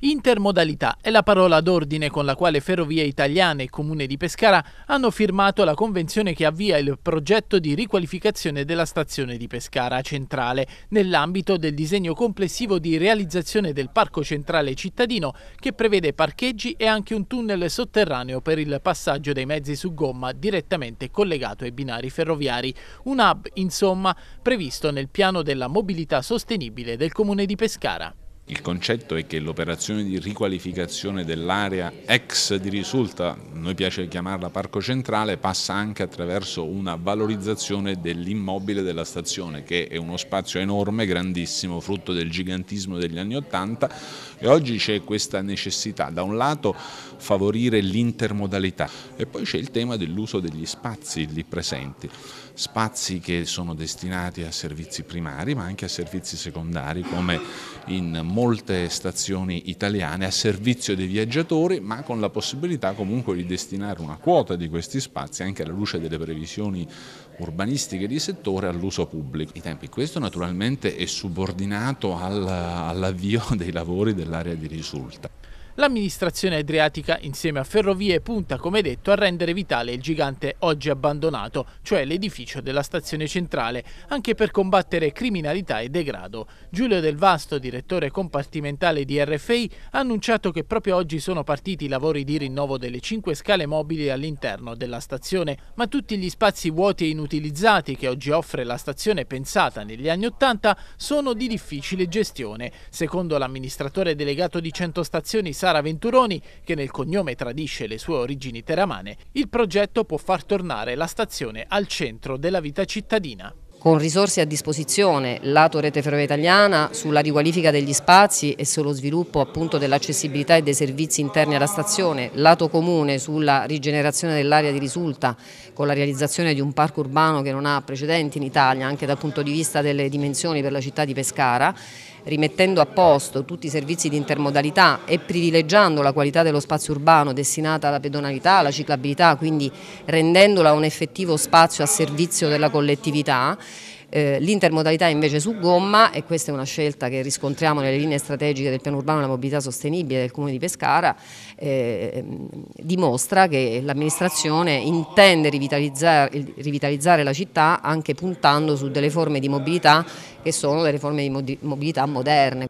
Intermodalità è la parola d'ordine con la quale Ferrovie Italiane e Comune di Pescara hanno firmato la convenzione che avvia il progetto di riqualificazione della stazione di Pescara Centrale nell'ambito del disegno complessivo di realizzazione del Parco Centrale Cittadino che prevede parcheggi e anche un tunnel sotterraneo per il passaggio dei mezzi su gomma direttamente collegato ai binari ferroviari. Un hub, insomma, previsto nel piano della mobilità sostenibile del Comune di Pescara. Il concetto è che l'operazione di riqualificazione dell'area ex di risulta, noi piace chiamarla parco centrale, passa anche attraverso una valorizzazione dell'immobile della stazione, che è uno spazio enorme, grandissimo, frutto del gigantismo degli anni Ottanta e oggi c'è questa necessità, da un lato favorire l'intermodalità e poi c'è il tema dell'uso degli spazi lì presenti, spazi che sono destinati a servizi primari ma anche a servizi secondari come in molte stazioni italiane a servizio dei viaggiatori, ma con la possibilità comunque di destinare una quota di questi spazi, anche alla luce delle previsioni urbanistiche di settore, all'uso pubblico. I tempi. Questo naturalmente è subordinato all'avvio dei lavori dell'area di risulta. L'amministrazione adriatica insieme a Ferrovie punta, come detto, a rendere vitale il gigante oggi abbandonato, cioè l'edificio della stazione centrale, anche per combattere criminalità e degrado. Giulio Del Vasto, direttore compartimentale di RFI, ha annunciato che proprio oggi sono partiti i lavori di rinnovo delle cinque scale mobili all'interno della stazione, ma tutti gli spazi vuoti e inutilizzati che oggi offre la stazione pensata negli anni Ottanta sono di difficile gestione. Secondo l'amministratore delegato di 100 stazioni Sara Venturoni, che nel cognome tradisce le sue origini teramane, il progetto può far tornare la stazione al centro della vita cittadina con risorse a disposizione lato rete Ferrovia italiana sulla riqualifica degli spazi e sullo sviluppo dell'accessibilità e dei servizi interni alla stazione, lato comune sulla rigenerazione dell'area di risulta con la realizzazione di un parco urbano che non ha precedenti in Italia anche dal punto di vista delle dimensioni per la città di Pescara rimettendo a posto tutti i servizi di intermodalità e privilegiando la qualità dello spazio urbano destinata alla pedonalità, alla ciclabilità, quindi rendendola un effettivo spazio a servizio della collettività, eh, l'intermodalità invece su gomma e questa è una scelta che riscontriamo nelle linee strategiche del piano urbano della mobilità sostenibile del comune di Pescara eh, ehm, dimostra che l'amministrazione intende rivitalizzare, rivitalizzare la città anche puntando su delle forme di mobilità che sono le riforme di mobilità moderne.